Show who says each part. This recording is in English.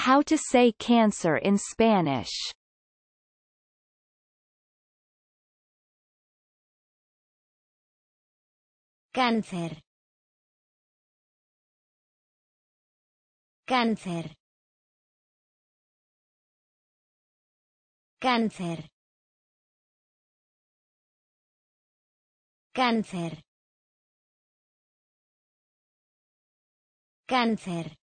Speaker 1: How to say cancer in Spanish
Speaker 2: Cáncer. Cáncer. Cáncer. Cáncer. Cáncer.